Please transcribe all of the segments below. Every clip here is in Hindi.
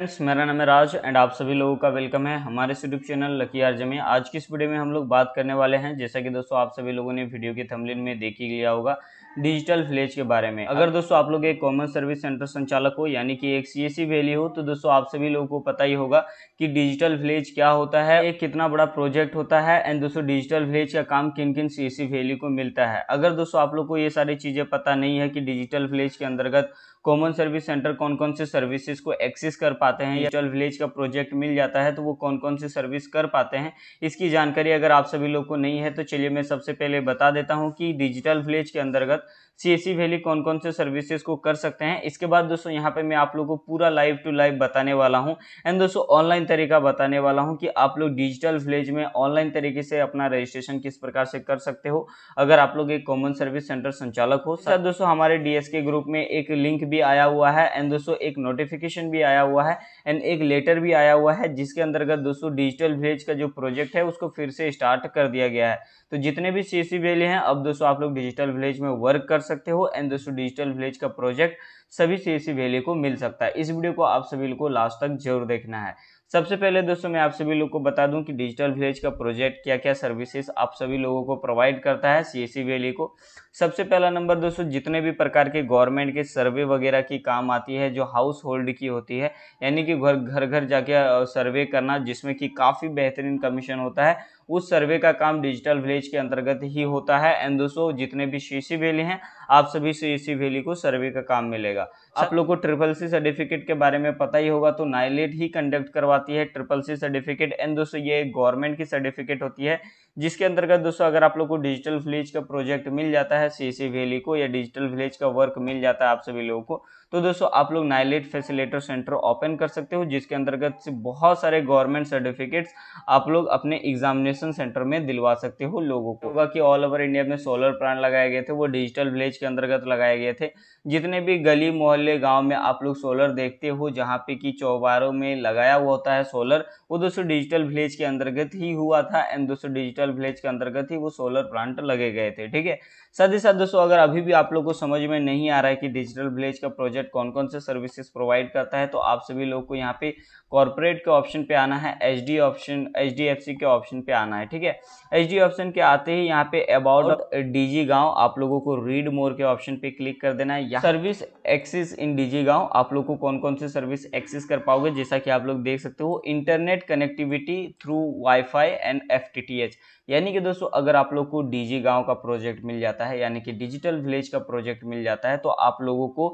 फ्रेंड्स मेरा नाम है राज एंड आप सभी लोगों का वेलकम है हमारे यूट्यूब चैनल लकी आर जमी आज की इस वीडियो में हम लोग बात करने वाले हैं जैसा कि दोस्तों आप सभी लोगों ने वीडियो के थंबनेल में देख ही लिया होगा डिजिटल फ्लेज के बारे में अगर दोस्तों आप लोग एक कॉमन सर्विस सेंटर संचालक हो यानी कि एक सी वैली हो तो दोस्तों आप सभी लोगों को पता ही होगा कि डिजिटल फ्लेज क्या होता है एक कितना बड़ा प्रोजेक्ट होता है एंड दोस्तों डिजिटल फ्लेज का काम किन किन सी वैली को मिलता है अगर दोस्तों आप लोग को ये सारी चीज़ें पता नहीं है कि डिजिटल फ्लेज के अंतर्गत कॉमन सर्विस सेंटर कौन कौन से सर्विसेज को एक्सेस कर पाते हैं या चल विलेज का प्रोजेक्ट मिल जाता है तो वो कौन कौन से सर्विस कर पाते हैं इसकी जानकारी अगर आप सभी लोग को नहीं है तो चलिए मैं सबसे पहले बता देता हूँ कि डिजिटल विलेज के अंतर्गत सी वैली कौन कौन से सर्विसेज को कर सकते हैं इसके बाद दोस्तों यहाँ पे मैं आप लोगों को पूरा लाइव टू लाइव बताने वाला हूँ एंड दोस्तों ऑनलाइन तरीका बताने वाला हूँ कि आप लोग डिजिटल विलेज में ऑनलाइन तरीके से अपना रजिस्ट्रेशन किस प्रकार से कर सकते हो अगर आप लोग एक कॉमन सर्विस सेंटर संचालक हो सर दोस्तों हमारे डी ग्रुप में एक लिंक भी आया हुआ है एंड दोस्तों एक नोटिफिकेशन भी आया हुआ है एंड एक लेटर भी आया हुआ है जिसके अंतर्गत दोस्तों डिजिटल विलेज का जो प्रोजेक्ट है उसको फिर से स्टार्ट कर दिया गया है तो जितने भी सी सी वेले हैं अब दोस्तों आप लोग डिजिटल विलेज में वर्क कर सकते हो एंड दोस्तों डिजिटल विलेज का प्रोजेक्ट सभी सी सी वेले को मिल सकता है इस वीडियो को आप सभी को लास्ट तक जरूर देखना है सबसे पहले दोस्तों मैं आप सभी लोग को बता दूं कि डिजिटल विलेज का प्रोजेक्ट क्या क्या सर्विसेज आप सभी लोगों को प्रोवाइड करता है सी एस को सबसे पहला नंबर दोस्तों जितने भी प्रकार के गवर्नमेंट के सर्वे वगैरह की काम आती है जो हाउस होल्ड की होती है यानी कि घर घर घर जाके सर्वे करना जिसमें कि काफ़ी बेहतरीन कमीशन होता है उस सर्वे का काम डिजिटल विलेज के अंतर्गत ही होता है एंड दोस्तों जितने भी सी सी वैली हैं आप सभी सी सी वैली को सर्वे का काम मिलेगा आप लोग को ट्रिपल सी सर्टिफिकेट के बारे में पता ही होगा तो नाइलेट ही कंडक्ट करवाती है ट्रिपल सी सर्टिफिकेट एंड दोस्तों ये गवर्नमेंट की सर्टिफिकेट होती है जिसके अंतर्गत दोस्तों अगर आप लोग को डिजिटल विलेज का प्रोजेक्ट मिल जाता है सी सी वैली को या डिजिटल विलेज का वर्क मिल जाता है आप सभी लोगों को तो दोस्तों आप लोग नाइलेट फैसिलेटर सेंटर ओपन कर सकते हो जिसके अंतर्गत बहुत सारे गवर्नमेंट सर्टिफिकेट्स आप लोग अपने एग्जामिनेशन कलेक्शन सेंटर में दिलवा सकते हो लोगों को बाकी ऑल ओवर इंडिया में सोलर प्लांट लगाए गए थे वो डिजिटल विलेज के अंतर्गत लगाए गए थे जितने भी गली मोहल्ले गांव में आप लोग सोलर देखते हो जहाँ पे कि चौबारों में लगाया हुआ होता है सोलर वो दोस्तों डिजिटल विलेज के अंतर्गत ही हुआ था एंड दोस्तों डिजिटल विलेज के अंतर्गत ही वो सोलर प्लांट लगे गए थे ठीक है साथ ही साथ दोस्तों अगर अभी भी आप लोग को समझ में नहीं आ रहा है कि डिजिटल विलेज का प्रोजेक्ट कौन कौन से सर्विसेज प्रोवाइड करता है तो आप सभी लोग को यहाँ पे कॉर्पोरेट के ऑप्शन पे आना है एच ऑप्शन एच के ऑप्शन पे आना है ठीक है एच डी ऑप्शन के आते ही यहाँ पे अबाउट डीजी गांव आप लोगों को रीड मोर के ऑप्शन पे क्लिक कर देना है या सर्विस एक्सिस इन डीजी गांव आप लोग को कौन कौन सी सर्विस एक्सेस कर पाओगे जैसा कि आप लोग देख सकते हो internet connectivity through wifi and F यानी कि दोस्तों अगर आप लोग को डीजी गांव का प्रोजेक्ट मिल जाता है यानी कि डिजिटल विलेज का प्रोजेक्ट मिल जाता है तो आप लोगों को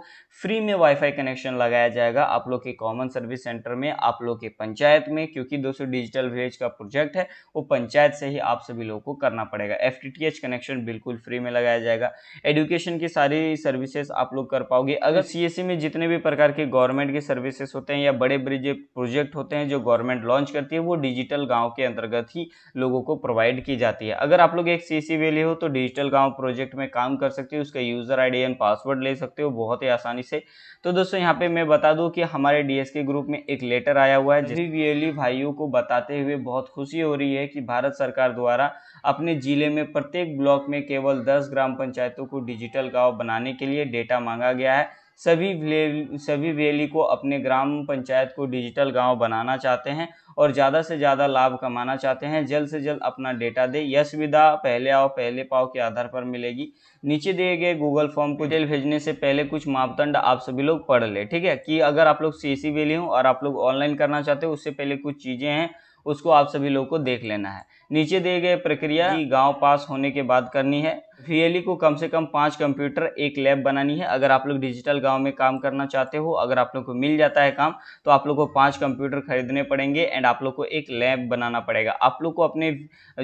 फ्री में वाईफाई कनेक्शन लगाया जाएगा आप लोग के कॉमन सर्विस सेंटर में आप लोग के पंचायत में क्योंकि दोस्तों डिजिटल विलेज का प्रोजेक्ट है वो पंचायत से ही आप सभी लोगों को करना पड़ेगा एफ कनेक्शन बिल्कुल फ्री में लगाया जाएगा एडुकेशन की सारी सर्विसेज आप लोग कर पाओगे अगर सी e में जितने भी प्रकार के गवर्नमेंट के सर्विसेज होते हैं या बड़े बड़े प्रोजेक्ट होते हैं जो गवर्नमेंट लॉन्च करती है वो डिजिटल गाँव के अंतर्गत ही लोगों को प्रोवाइड की जाती है अगर आप लोग एक सी e वेली हो तो डिजिटल गाँव प्रोजेक्ट में काम कर सकते हो उसका यूजर आई एंड पासवर्ड ले सकते हो बहुत ही आसानी से तो दोस्तों यहाँ पे मैं बता दूँ कि हमारे डीएस के ग्रुप में एक लेटर आया हुआ है जिस वीएलई भाइयों को बताते हुए बहुत खुशी हो रही है कि भारत सरकार द्वारा अपने जिले में प्रत्येक ब्लॉक में केवल 10 ग्राम पंचायतों को डिजिटल गांव बनाने के लिए डेटा मांगा गया है सभी सभी वेली को अपने ग्राम पंचायत को डिजिटल गांव बनाना चाहते हैं और ज़्यादा से ज़्यादा लाभ कमाना चाहते हैं जल्द से जल्द अपना डेटा दे यह सुविधा पहले आओ पहले पाओ के आधार पर मिलेगी नीचे दिए गए गूगल फॉर्म को डिटेल भेजने से पहले कुछ मापदंड आप सभी लोग पढ़ लें ठीक है कि अगर आप लोग सी सी वैली हो और आप लोग ऑनलाइन करना चाहते हो उससे पहले कुछ चीज़ें हैं उसको आप सभी लोग को देख लेना है नीचे दिए गए प्रक्रिया गांव पास होने के बाद करनी है वीएलई को कम से कम पाँच कंप्यूटर एक लैब बनानी है अगर आप लोग डिजिटल गांव में काम करना चाहते हो अगर आप लोग को मिल जाता है काम तो आप लोग को पाँच कंप्यूटर खरीदने पड़ेंगे एंड एंड आप लोग को एक लैब बनाना पड़ेगा आप लोग को अपने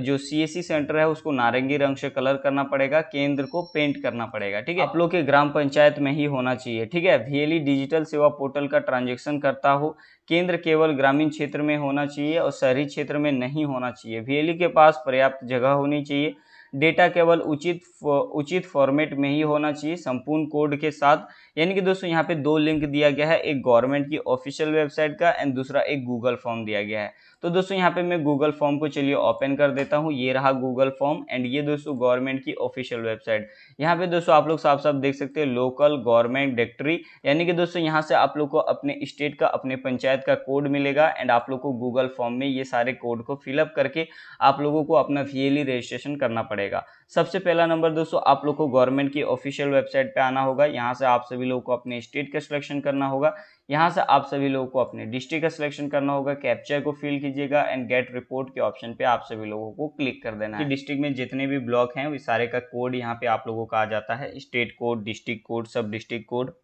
जो सी सेंटर e है उसको नारंगी रंग से कलर करना पड़ेगा केंद्र को पेंट करना पड़ेगा ठीक है हाँ। आप लोग के ग्राम पंचायत में ही होना चाहिए ठीक है वीएलई डिजिटल सेवा पोर्टल का ट्रांजेक्शन करता हो केंद्र केवल ग्रामीण क्षेत्र में होना चाहिए और शहरी क्षेत्र में नहीं होना चाहिए वीएलई e के पास पर्याप्त जगह होनी चाहिए डेटा केवल उचित उचित फॉर्मेट में ही होना चाहिए संपूर्ण कोड के साथ यानी कि दोस्तों यहाँ पे दो लिंक दिया गया है एक गवर्नमेंट की ऑफिशियल वेबसाइट का एंड दूसरा एक गूगल फॉर्म दिया गया है तो दोस्तों यहाँ पे मैं गूगल फॉर्म को चलिए ओपन कर देता हूँ ये रहा गूगल फॉर्म एंड ये दोस्तों गवर्नमेंट की ऑफिशियल वेबसाइट यहाँ पे दोस्तों आप लोग साफ साफ देख सकते हैं लोकल गवर्नमेंट डायरेक्टरी यानी कि दोस्तों यहाँ से आप लोग को अपने स्टेट का अपने पंचायत का कोड मिलेगा एंड आप लोग को गूगल फॉर्म में ये सारे कोड को फिलअप करके आप लोगों को अपना वी रजिस्ट्रेशन करना पड़ेगा सबसे पहला नंबर दोस्तों आप लोग को गवर्नमेंट की ऑफिशियल वेबसाइट पे आना होगा यहाँ से आप सभी लोगों को अपने स्टेट का सिलेक्शन करना होगा यहाँ से आप सभी लोगों को अपने डिस्ट्रिक्ट का सिलेक्शन करना होगा कैप्चर को फिल कीजिएगा एंड गेट रिपोर्ट के ऑप्शन पे आप सभी लोगों को क्लिक कर देना है डिस्ट्रिक्ट में जितने भी ब्लॉक हैं वे सारे का कोड यहाँ पे आप लोगों का आ जाता है state code district code sub district code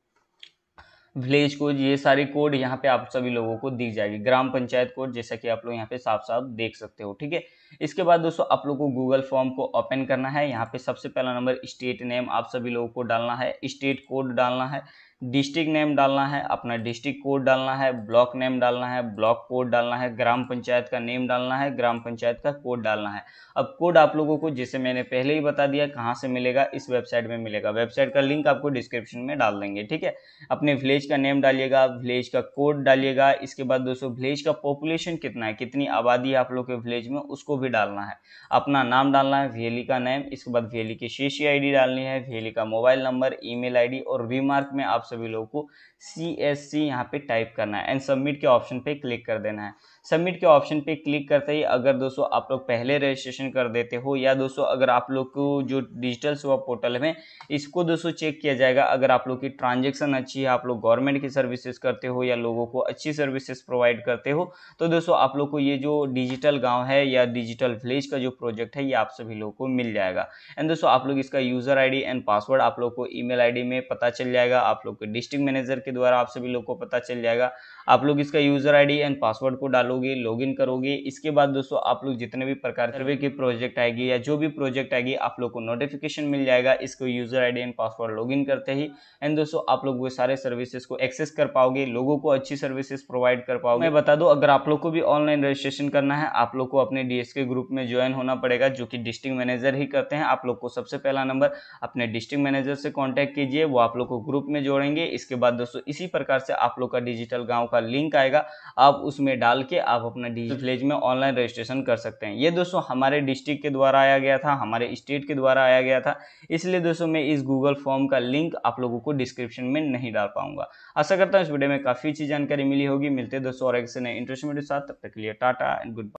village code ये सारे कोड यहाँ पे आप सभी लोगों को दी जाएगी ग्राम पंचायत कोड जैसा कि आप लोग यहाँ पे साफ साफ देख सकते हो ठीक है इसके बाद दोस्तों आप लोग को गूगल फॉर्म को ओपन करना है यहाँ पे सबसे पहला नंबर स्टेट नेम आप सभी लोगों को डालना है स्टेट कोड डालना है डिस्ट्रिक्ट नेम डालना है अपना डिस्ट्रिक्ट कोड डालना है ब्लॉक नेम डालना है ब्लॉक कोड डालना है ग्राम पंचायत का नेम डालना है ग्राम पंचायत का कोड डालना है अब कोड आप लोगों को जैसे मैंने पहले ही बता दिया कहाँ से मिलेगा इस वेबसाइट में मिलेगा वेबसाइट का लिंक आपको डिस्क्रिप्शन में डाल देंगे ठीक है अपने विलेज का नेम डालिएगा विलेज का कोड डालिएगा इसके बाद दोस्तों विलेज का पॉपुलेशन कितना है कितनी आबादी है आप लोग के विलेज में उसको भी डालना है अपना नाम डालना है वी का नेम इसके बाद वी की शीशी आईडी डालनी है वी का मोबाइल नंबर ईमेल आईडी और रीमार्क में आप सभी लोगों को सी एस सी यहाँ पे टाइप करना है एंड सबमिट के ऑप्शन पे क्लिक कर देना है सबमिट के ऑप्शन पे क्लिक करते ही अगर दोस्तों आप लोग पहले रजिस्ट्रेशन कर देते हो या दोस्तों अगर आप लोग को जो डिजिटल सेवा पोर्टल है इसको दोस्तों चेक किया जाएगा अगर आप लोग की ट्रांजेक्शन अच्छी है आप लोग गवर्नमेंट की सर्विसेज करते हो या लोगों को अच्छी सर्विसेज प्रोवाइड करते हो तो दोस्तों आप लोग को ये जो डिजिटल गाँव है या डिजिटल डिजिटल विलेज का जो प्रोजेक्ट है ये आप सभी लोगों को मिल जाएगा एंड दोस्तों आप लोग इसका यूज़र आईडी एंड पासवर्ड आप लोग को ईमेल आईडी में पता चल जाएगा आप लोग के डिस्ट्रिक्ट मैनेजर के द्वारा आप सभी लोग को पता चल जाएगा आप लोग इसका यूज़र आईडी एंड पासवर्ड को डालोगे लॉगिन करोगे इसके बाद दोस्तों आप लोग जितने भी प्रकार सर्वे की प्रोजेक्ट आएगी या जो भी प्रोजेक्ट आएगी आप लोग को नोटिफिकेशन मिल जाएगा इसको user ID and password login करते ही एंड दोस्तों आप लोग वो सारे सर्विसेज को एक्सेस कर पाओगे लोगों को अच्छी सर्विसेज प्रोवाइड कर पाओगे मैं बता दो अगर आप लोग को भी ऑनलाइन रजिस्ट्रेशन करना है आप लोग को अपने डी के ग्रुप में ज्वाइन होना पड़ेगा जो कि डिस्ट्रिक्ट मैनेजर ही करते हैं आप लोग को सबसे पहला नंबर अपने डिस्ट्रिक्ट मैनेजर से कॉन्टैक्ट कीजिए वो आप लोग को ग्रुप में जोड़ेंगे इसके बाद दोस्तों इसी प्रकार से आप लोग का डिजिटल गाँव का लिंक आएगा आप उसमें डाल के आप अपना डिजिटल विलेज में ऑनलाइन रजिस्ट्रेशन कर सकते हैं ये दोस्तों हमारे डिस्ट्रिक्ट के द्वारा आया गया था हमारे स्टेट के द्वारा आया गया था इसलिए दोस्तों मैं इस गूगल फॉर्म का लिंक आप लोगों को डिस्क्रिप्शन में नहीं डाल पाऊंगा आशा करता हूँ इस वीडियो में काफ़ी अच्छी जानकारी मिली होगी मिलते दोस्तों और एक से नए इंटरेस्ट मेरे साथ तब तक के लिए टाटा एंड गुड